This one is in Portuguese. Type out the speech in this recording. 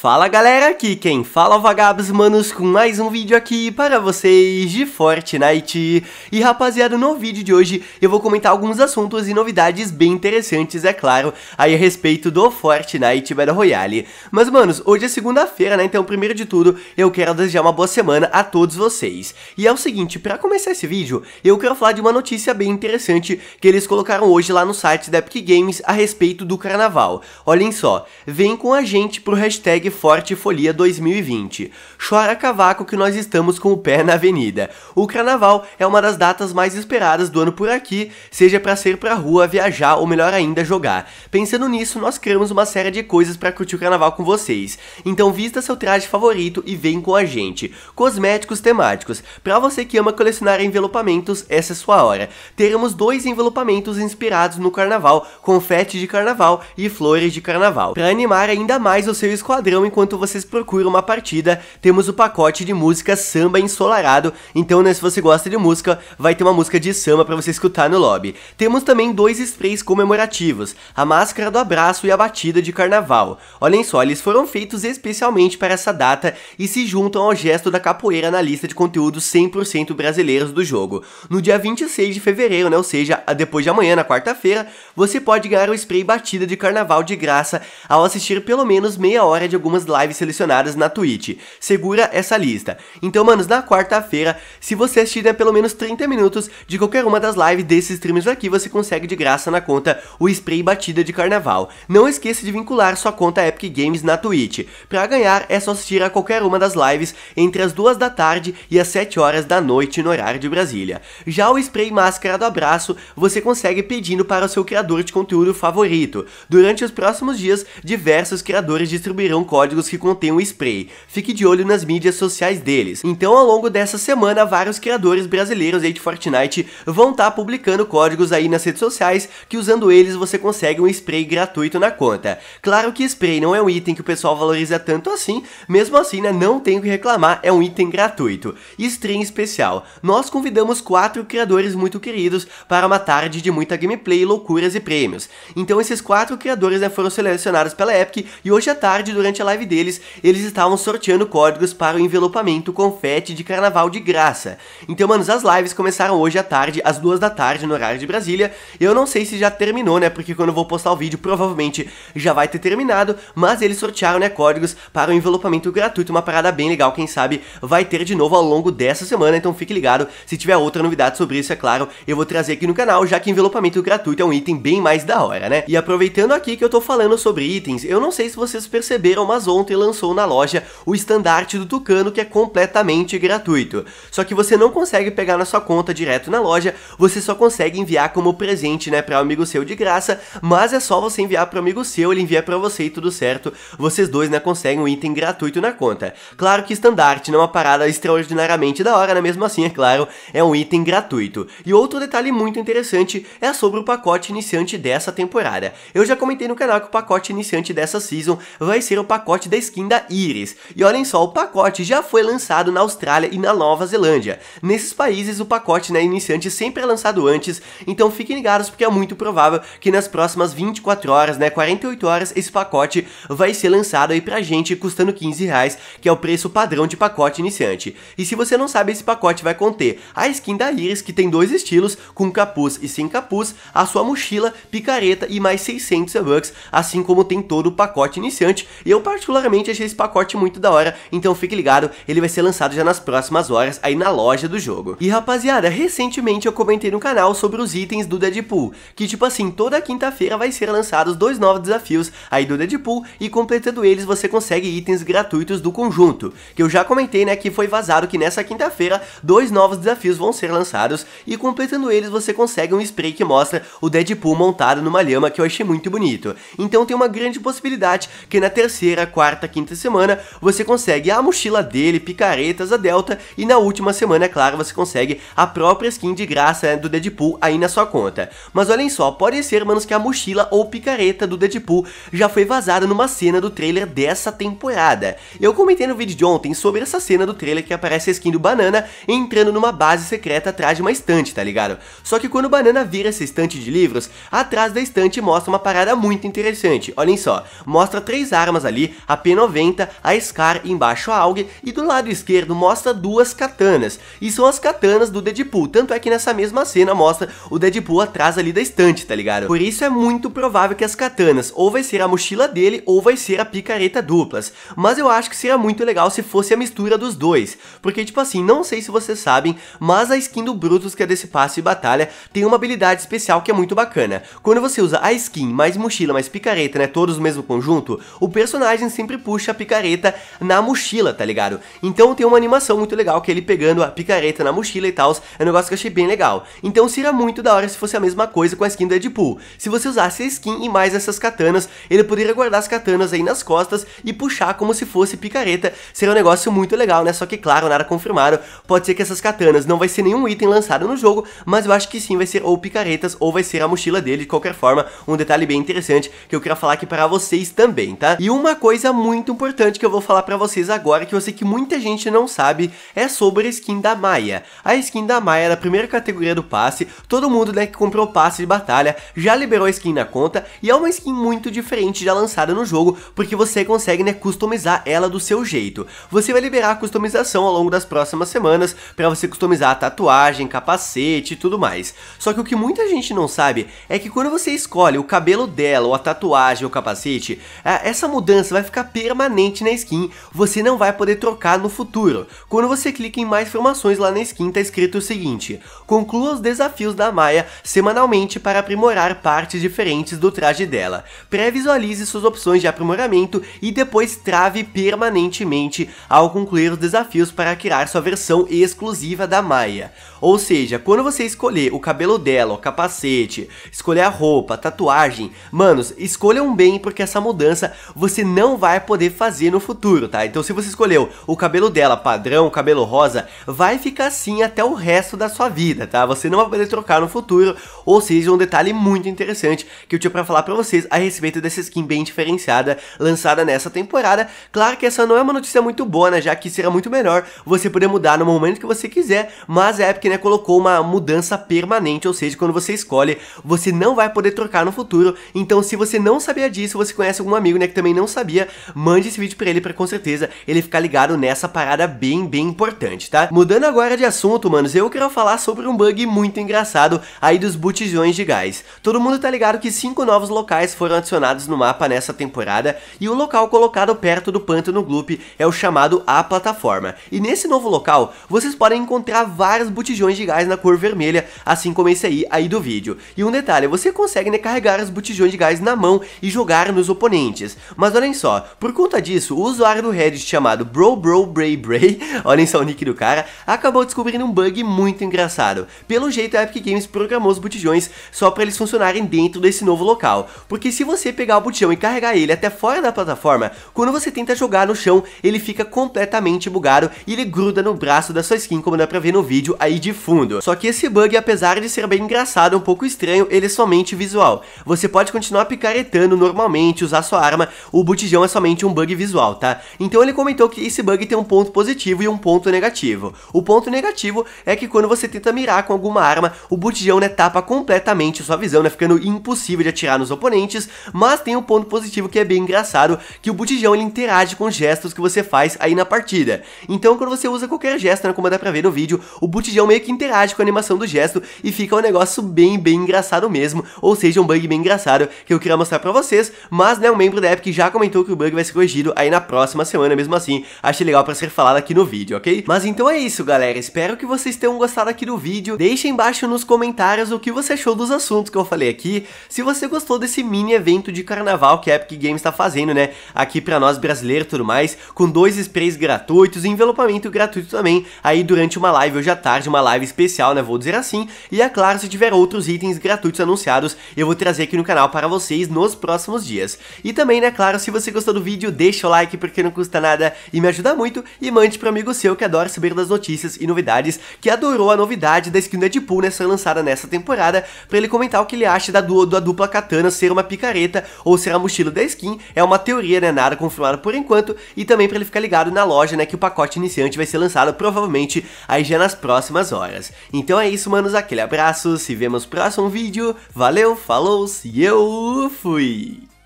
Fala galera, aqui quem fala é Vagabos Manos com mais um vídeo aqui para vocês de Fortnite. E rapaziada, no vídeo de hoje eu vou comentar alguns assuntos e novidades bem interessantes, é claro, aí a respeito do Fortnite Battle Royale. Mas manos, hoje é segunda-feira, né, então primeiro de tudo eu quero desejar uma boa semana a todos vocês. E é o seguinte, para começar esse vídeo, eu quero falar de uma notícia bem interessante que eles colocaram hoje lá no site da Epic Games a respeito do carnaval. Olhem só, vem com a gente pro hashtag segue forte Folia 2020. Chora cavaco que nós estamos com o pé na avenida. O carnaval é uma das datas mais esperadas do ano por aqui, seja para ser pra rua, viajar ou melhor ainda, jogar. Pensando nisso, nós criamos uma série de coisas para curtir o carnaval com vocês. Então vista seu traje favorito e vem com a gente. Cosméticos temáticos. Para você que ama colecionar envelopamentos, essa é sua hora. Teremos dois envelopamentos inspirados no carnaval, confete de carnaval e flores de carnaval. Para animar ainda mais o seu esquadrão então, enquanto vocês procuram uma partida, temos o pacote de música samba ensolarado. Então, né, se você gosta de música, vai ter uma música de samba para você escutar no lobby. Temos também dois sprays comemorativos, a máscara do abraço e a batida de carnaval. Olhem só, eles foram feitos especialmente para essa data e se juntam ao gesto da capoeira na lista de conteúdos 100% brasileiros do jogo. No dia 26 de fevereiro, né, ou seja, depois de amanhã, na quarta-feira, você pode ganhar o spray batida de carnaval de graça ao assistir pelo menos meia hora de algum algumas lives selecionadas na Twitch. Segura essa lista. Então, manos, na quarta-feira, se você assistir né, pelo menos 30 minutos de qualquer uma das lives desses streamers aqui, você consegue de graça na conta o spray batida de carnaval. Não esqueça de vincular sua conta Epic Games na Twitch. Para ganhar, é só assistir a qualquer uma das lives entre as 2 da tarde e as 7 horas da noite no horário de Brasília. Já o spray máscara do abraço, você consegue pedindo para o seu criador de conteúdo favorito. Durante os próximos dias, diversos criadores distribuirão códigos códigos que contêm o spray. Fique de olho nas mídias sociais deles. Então, ao longo dessa semana, vários criadores brasileiros de Fortnite vão estar tá publicando códigos aí nas redes sociais, que usando eles você consegue um spray gratuito na conta. Claro que spray não é um item que o pessoal valoriza tanto assim, mesmo assim, né, não tenho que reclamar, é um item gratuito. Stream especial. Nós convidamos quatro criadores muito queridos para uma tarde de muita gameplay, loucuras e prêmios. Então esses quatro criadores né, foram selecionados pela Epic e hoje à tarde, durante a live deles, eles estavam sorteando códigos para o envelopamento confete de carnaval de graça. Então, mano, as lives começaram hoje à tarde, às duas da tarde, no horário de Brasília. Eu não sei se já terminou, né? Porque quando eu vou postar o vídeo, provavelmente já vai ter terminado, mas eles sortearam, né, códigos para o envelopamento gratuito, uma parada bem legal, quem sabe vai ter de novo ao longo dessa semana, então fique ligado, se tiver outra novidade sobre isso, é claro, eu vou trazer aqui no canal, já que envelopamento gratuito é um item bem mais da hora, né? E aproveitando aqui que eu tô falando sobre itens, eu não sei se vocês perceberam, mas ontem lançou na loja o estandarte do Tucano, que é completamente gratuito. Só que você não consegue pegar na sua conta direto na loja, você só consegue enviar como presente, né, para um amigo seu de graça, mas é só você enviar para amigo seu, ele envia para você e tudo certo. Vocês dois, né, conseguem um item gratuito na conta. Claro que estandarte não é uma parada extraordinariamente da hora, né, mesmo assim, é claro, é um item gratuito. E outro detalhe muito interessante é sobre o pacote iniciante dessa temporada. Eu já comentei no canal que o pacote iniciante dessa season vai ser o pacote pacote da skin da Iris. E olhem só, o pacote já foi lançado na Austrália e na Nova Zelândia. Nesses países o pacote né, iniciante sempre é lançado antes, então fiquem ligados porque é muito provável que nas próximas 24 horas, né, 48 horas, esse pacote vai ser lançado aí pra gente custando 15 reais, que é o preço padrão de pacote iniciante. E se você não sabe, esse pacote vai conter a skin da Iris, que tem dois estilos, com capuz e sem capuz, a sua mochila, picareta e mais 600 bucks, assim como tem todo o pacote iniciante, e eu particularmente achei esse pacote muito da hora, então fique ligado, ele vai ser lançado já nas próximas horas aí na loja do jogo. E rapaziada, recentemente eu comentei no canal sobre os itens do Deadpool, que tipo assim, toda quinta-feira vai ser lançados dois novos desafios aí do Deadpool e completando eles você consegue itens gratuitos do conjunto, que eu já comentei né, que foi vazado que nessa quinta-feira dois novos desafios vão ser lançados e completando eles você consegue um spray que mostra o Deadpool montado numa lhama que eu achei muito bonito. Então tem uma grande possibilidade que na terceira terceira, quarta, quinta semana, você consegue a mochila dele, picaretas, a Delta, e na última semana, é claro, você consegue a própria skin de graça é, do Deadpool aí na sua conta. Mas olhem só, pode ser, manos, que a mochila ou picareta do Deadpool já foi vazada numa cena do trailer dessa temporada. Eu comentei no vídeo de ontem sobre essa cena do trailer que aparece a skin do Banana entrando numa base secreta atrás de uma estante, tá ligado? Só que quando o Banana vira essa estante de livros, atrás da estante mostra uma parada muito interessante. Olhem só, mostra três armas ali a P90, a Scar embaixo a AUG e do lado esquerdo mostra duas katanas, e são as katanas do Deadpool, tanto é que nessa mesma cena mostra o Deadpool atrás ali da estante, tá ligado? Por isso é muito provável que as katanas ou vai ser a mochila dele ou vai ser a picareta duplas, mas eu acho que seria muito legal se fosse a mistura dos dois, porque tipo assim, não sei se vocês sabem, mas a skin do Brutus que é desse passe de batalha tem uma habilidade especial que é muito bacana, quando você usa a skin mais mochila mais picareta, né, todos no mesmo conjunto, o personagem personagem sempre puxa a picareta na mochila, tá ligado? Então tem uma animação muito legal que é ele pegando a picareta na mochila e tal, é um negócio que eu achei bem legal. Então seria muito da hora se fosse a mesma coisa com a skin do Deadpool. Se você usasse a skin e mais essas katanas, ele poderia guardar as katanas aí nas costas e puxar como se fosse picareta. Seria um negócio muito legal, né? Só que claro, nada confirmado. Pode ser que essas katanas não vai ser nenhum item lançado no jogo, mas eu acho que sim vai ser ou picaretas ou vai ser a mochila dele, de qualquer forma, um detalhe bem interessante que eu queria falar aqui para vocês também, tá? E uma coisa coisa muito importante que eu vou falar para vocês agora, que eu sei que muita gente não sabe, é sobre a skin da Maia. A skin da Maia é da primeira categoria do passe, todo mundo né, que comprou o passe de batalha já liberou a skin na conta, e é uma skin muito diferente já lançada no jogo, porque você consegue né, customizar ela do seu jeito. Você vai liberar a customização ao longo das próximas semanas, para você customizar a tatuagem, capacete e tudo mais. Só que o que muita gente não sabe é que quando você escolhe o cabelo dela, ou a tatuagem, ou o capacete, essa mudança vai ficar permanente na skin, você não vai poder trocar no futuro. Quando você clica em mais informações lá na skin tá escrito o seguinte, conclua os desafios da Maia semanalmente para aprimorar partes diferentes do traje dela. Pré-visualize suas opções de aprimoramento e depois trave permanentemente ao concluir os desafios para criar sua versão exclusiva da Maia. Ou seja, quando você escolher o cabelo dela, o capacete, escolher a roupa, a tatuagem, manos, escolham bem porque essa mudança você não não vai poder fazer no futuro, tá? Então se você escolheu o cabelo dela padrão, o cabelo rosa, vai ficar assim até o resto da sua vida, tá? Você não vai poder trocar no futuro, ou seja, um detalhe muito interessante que eu tinha para falar para vocês a respeito dessa skin bem diferenciada lançada nessa temporada. Claro que essa não é uma notícia muito boa, né? Já que será muito melhor você poder mudar no momento que você quiser, mas a Epic, né, colocou uma mudança permanente, ou seja, quando você escolhe, você não vai poder trocar no futuro. Então se você não sabia disso, você conhece algum amigo, né, que também não sabia, dia, mande esse vídeo pra ele pra com certeza ele ficar ligado nessa parada bem, bem importante, tá? Mudando agora de assunto, manos, eu quero falar sobre um bug muito engraçado aí dos botijões de gás. Todo mundo tá ligado que cinco novos locais foram adicionados no mapa nessa temporada e o local colocado perto do pântano Gloop é o chamado A Plataforma. E nesse novo local, vocês podem encontrar vários botijões de gás na cor vermelha, assim como esse aí, aí do vídeo. E um detalhe, você consegue né, carregar os botijões de gás na mão e jogar nos oponentes. Mas olhem só, por conta disso, o usuário no Reddit chamado Bro Bro Bray Bray, olhem só o nick do cara, acabou descobrindo um bug muito engraçado. Pelo jeito, a Epic Games programou os botijões só para eles funcionarem dentro desse novo local, porque se você pegar o botijão e carregar ele até fora da plataforma, quando você tenta jogar no chão, ele fica completamente bugado e ele gruda no braço da sua skin, como dá pra ver no vídeo aí de fundo. Só que esse bug, apesar de ser bem engraçado, um pouco estranho, ele é somente visual. Você pode continuar picaretando normalmente, usar sua arma, o botijão é somente um bug visual, tá? Então ele comentou que esse bug tem um ponto positivo e um ponto negativo. O ponto negativo é que quando você tenta mirar com alguma arma, o botijão né, tapa completamente sua visão, né, ficando impossível de atirar nos oponentes, mas tem um ponto positivo que é bem engraçado, que o botijão ele interage com gestos que você faz aí na partida. Então quando você usa qualquer gesto, né, como dá pra ver no vídeo, o botijão meio que interage com a animação do gesto e fica um negócio bem, bem engraçado mesmo, ou seja, um bug bem engraçado que eu queria mostrar pra vocês, mas né, um membro da Epic já comentou comentou que o bug vai ser corrigido aí na próxima semana, mesmo assim, achei legal para ser falado aqui no vídeo, ok? Mas então é isso, galera, espero que vocês tenham gostado aqui do vídeo, deixem embaixo nos comentários o que você achou dos assuntos que eu falei aqui, se você gostou desse mini evento de carnaval que a Epic Games tá fazendo, né, aqui pra nós brasileiros e tudo mais, com dois sprays gratuitos e envelopamento gratuito também, aí durante uma live hoje à tarde, uma live especial, né, vou dizer assim, e é claro, se tiver outros itens gratuitos anunciados, eu vou trazer aqui no canal para vocês nos próximos dias. E também, né, claro, se você você gostou do vídeo, deixa o like porque não custa nada e me ajuda muito e mande um amigo seu que adora saber das notícias e novidades, que adorou a novidade da skin do Deadpool né, lançada nessa temporada, para ele comentar o que ele acha da, du da dupla katana ser uma picareta ou ser a mochila da skin, é uma teoria, né, nada confirmada por enquanto, e também para ele ficar ligado na loja, né, que o pacote iniciante vai ser lançado provavelmente aí já nas próximas horas. Então é isso, manos, aquele abraço, se vemos no próximo vídeo, valeu, falou, e eu fui!